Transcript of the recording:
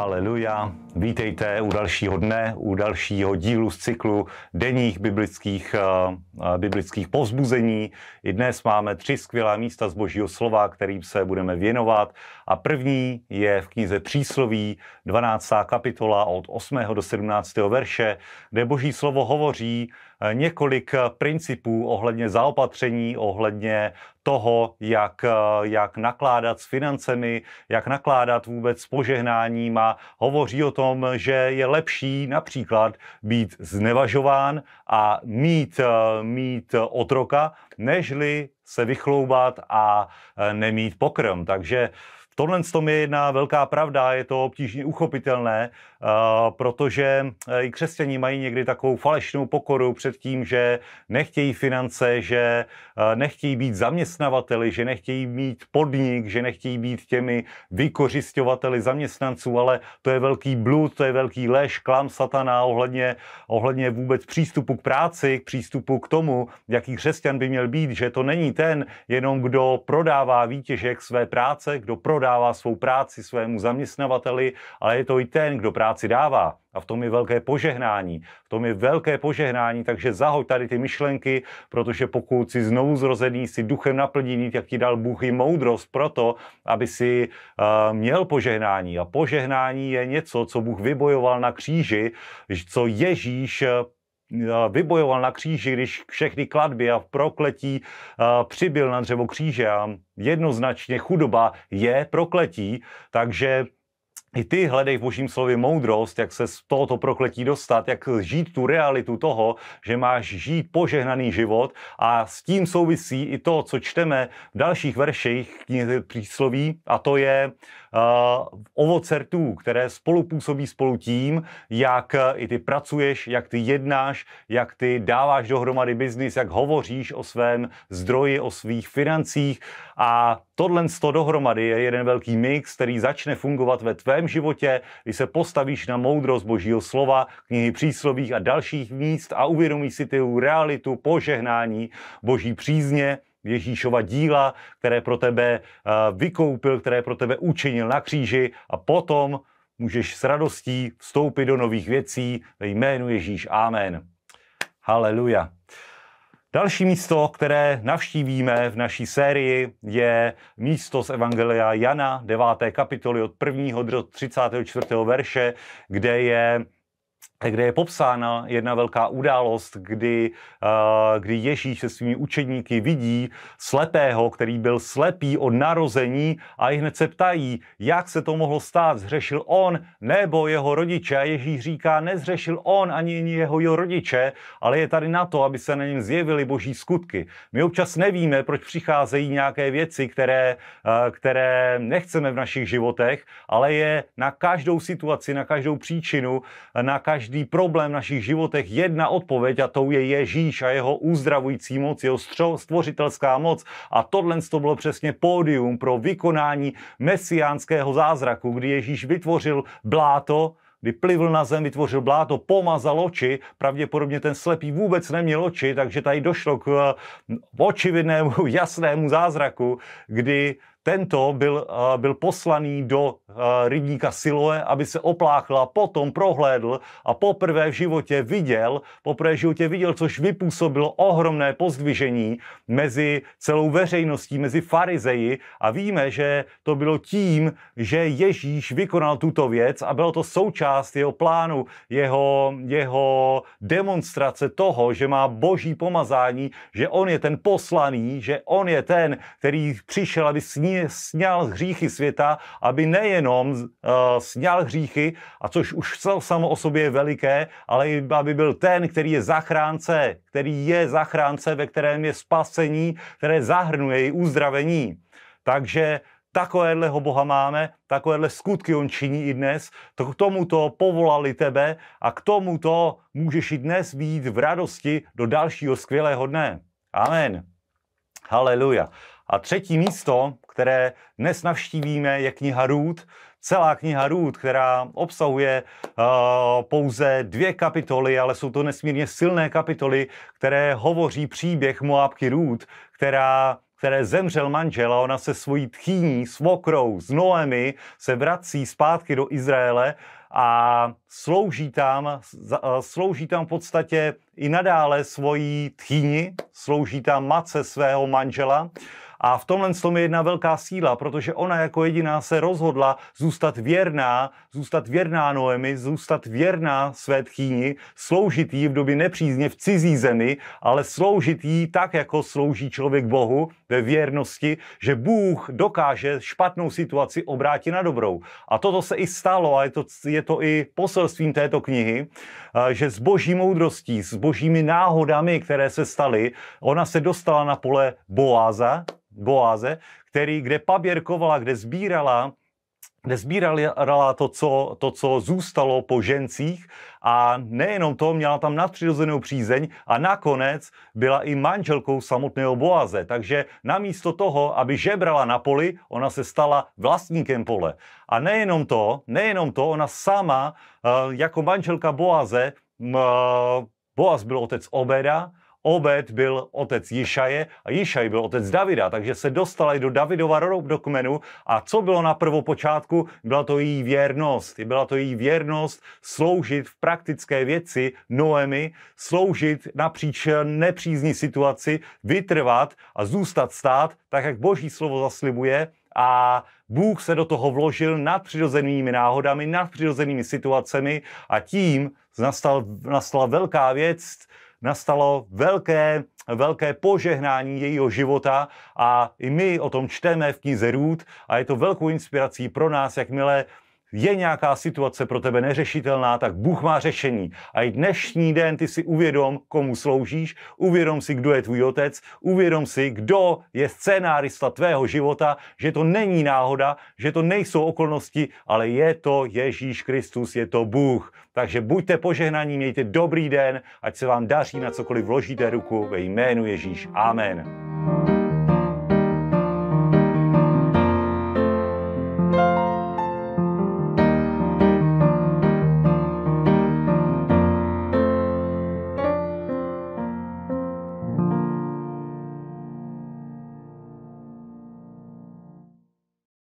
Haleluja. Vítejte u dalšího dne, u dalšího dílu z cyklu denních biblických, uh, biblických povzbuzení. I dnes máme tři skvělá místa z Božího slova, kterým se budeme věnovat. A první je v knize Přísloví, 12. kapitola od 8. do 17. verše, kde Boží slovo hovoří, několik eh, principů ohledně zaopatření, ohledně toho, jak, eh, jak nakládat s financemi, jak nakládat vůbec s požehnáním a hovoří o tom, že je lepší například být znevažován a mít, eh, mít otroka, nežli se vychloubat a nemít pokrm. Takže tohle je jedna velká pravda, je to obtížně uchopitelné, Eh, protože eh, i křesťaní mají někdy takovou falešnou pokoru před tím, že nechtějí finance, že eh, nechtějí být zaměstnavateli, že nechtějí mít podnik, že nechtějí být těmi vykořišťovateli zaměstnanců, ale to je velký blud, to je velký lež, klam satana ohledně, ohledně vůbec přístupu k práci, k přístupu k tomu, jaký křesťan by měl být, že to není ten jenom, kdo prodává výtěžek své práce, kdo prodává svou práci svému zaměstnavateli, ale je to i ten, kdo právě práci dává. A v tom je velké požehnání. V tom je velké požehnání, takže zahoď tady ty myšlenky, protože pokud si znovu zrozený, si duchem naplněný, tak ti dal Bůh i moudrost proto, aby si uh, měl požehnání. A požehnání je něco, co Bůh vybojoval na kříži, co Ježíš eh, vybojoval na kříži, když všechny kladby a v prokletí eh, přibyl na dřevo kříže a jednoznačně chudoba je prokletí, takže i ty hledej v božím slově moudrost, jak se z tohoto prokletí dostat, jak žít tu realitu toho, že máš žít požehnaný život a s tím souvisí i to, co čteme v dalších verších knihy přísloví a to je uh, ovoce rtů, které spolupůsobí spolu tím, jak eh, i ty pracuješ, jak ty jednáš, jak ty dáváš dohromady biznis, jak hovoříš o svém zdroji, o svých financích a tohle to dohromady je jeden velký mix, který začne fungovat ve tvém životě, když se postavíš na moudrost božího slova, knihy příslových a dalších míst a uvědomíš si tu realitu požehnání boží přízně, Ježíšova díla, které pro tebe eh, vykoupil, které pro tebe učinil na kříži a potom můžeš s radostí vstoupit do nových věcí ve jménu Ježíš. Amen. Haleluja. Další místo, které navštívíme v naší sérii, je místo z Evangelia Jana, 9. kapitoly od 1. do 34. verše, kde je kde je popsána jedna velká událost, kdy, eh, kdy Ježíš se svými učedníky vidí slepého, který byl slepý od narození a i hned se ptají, jak se to mohlo stát, zřešil on nebo jeho rodiče. A Ježíš říká, nezřešil on ani jeho, jeho rodiče, ale je tady na to, aby se na něm zjevily boží skutky. My občas nevíme, proč přicházejí nějaké věci, které, eh, které nechceme v našich životech, ale je na každou situaci, na každou příčinu, na každou každý problém v našich životech jedna odpověď a tou je Ježíš a jeho uzdravující moc, jeho stvořitelská moc. A tohle to bylo přesně pódium pro vykonání mesiánského zázraku, kdy Ježíš vytvořil bláto, kdy plivl na zem, vytvořil bláto, pomazal oči, pravděpodobně ten slepý vůbec neměl oči, takže tady došlo k eh, očividnému, jasnému zázraku, kdy tento byl, eh, byl poslaný do eh, rybníka Siloe, aby se opláchla, potom prohlédl a poprvé v životě viděl, poprvé v životě viděl, což vypůsobilo ohromné pozdvižení mezi celou veřejností, mezi farizeji a víme, že to bylo tím, že Ježíš vykonal tuto věc a bylo to součást jeho plánu, jeho, jeho demonstrace toho, že má boží pomazání, že on je ten poslaný, že on je ten, který přišel, aby sní ní sněl hříchy světa, aby nejenom uh, eh, sněl hříchy, a což už samo o sobě je veliké, ale aby byl ten, který je zachránce, který je zachránce, ve kterém je spasení, které zahrnuje i uzdravení. Takže takovéhleho Boha máme, takovéhle skutky on činí i dnes, to k tomuto povolali tebe a k tomuto můžeš i dnes výjít v radosti do dalšího skvělého dne. Amen. Haleluja. A třetí místo, které dnes navštívíme, je kniha Růd. Celá kniha Růd, která obsahuje uh, pouze dvě kapitoly, ale jsou to nesmírně silné kapitoly, které hovoří příběh Moabky Růd, která které zemřel manžel a ona se svojí tchýní, svokrou, s Noemi se vrací zpátky do Izraele a slouží tam, eh, slouží tam v podstatě i nadále svojí tchýni, slouží tam matce svého manžela a v tomhle tom je jedna velká síla, protože ona jako jediná se rozhodla zůstat věrná, zůstat věrná Noemi, zůstat věrná své tchýni, sloužit jí v době nepřízně v cizí zemi, ale sloužit jí tak, jako slouží člověk Bohu ve věrnosti, že Bůh dokáže špatnou situaci obrátit na dobrou. A toto se i stalo a je to, je to i poselstvím této knihy že s boží moudrostí, s božími náhodami, které se staly, ona se dostala na pole Boáza, Boáze, který, kde paběrkovala, kde sbírala nezbírala to co, to, co zůstalo po žencích a nejenom to, měla tam nadpřirozenou přízeň a nakonec byla i manželkou samotného Boaze. Takže namísto toho, aby žebrala na poli, ona se stala vlastníkem pole. A nejenom to, nejenom to, ona sama eh, jako manželka Boaze, eh, Boaz byl otec Obeda, Obed byl otec Jišaje a Jišaj byl otec Davida, takže se dostala i do Davidova rodu do a co bylo na prvopočátku, byla to její věrnost. Byla to její věrnost sloužit v praktické věci Noemi, sloužit napříč nepřízní situaci, vytrvat a zůstat stát, tak jak boží slovo zaslibuje, a Bůh se do toho vložil nad přirozenými náhodami, nad přirozenými situacemi a tím nastal, nastala velká věc, nastalo velké, velké požehnání jejího života a i my o tom čteme v knize Růd a je to velkou inspirací pro nás, jakmile je nějaká situace pro tebe neřešitelná, tak Bůh má řešení. A i dnešní den ty si uvědom, komu sloužíš, uvědom si, kdo je tvůj otec, uvědom si, kdo je scénárista tvého života, že to není náhoda, že to nejsou okolnosti, ale je to Ježíš Kristus, je to Bůh. Takže buďte požehnaní, mějte dobrý den, ať se vám daří na cokoliv vložíte ruku ve jménu Ježíš. Amen.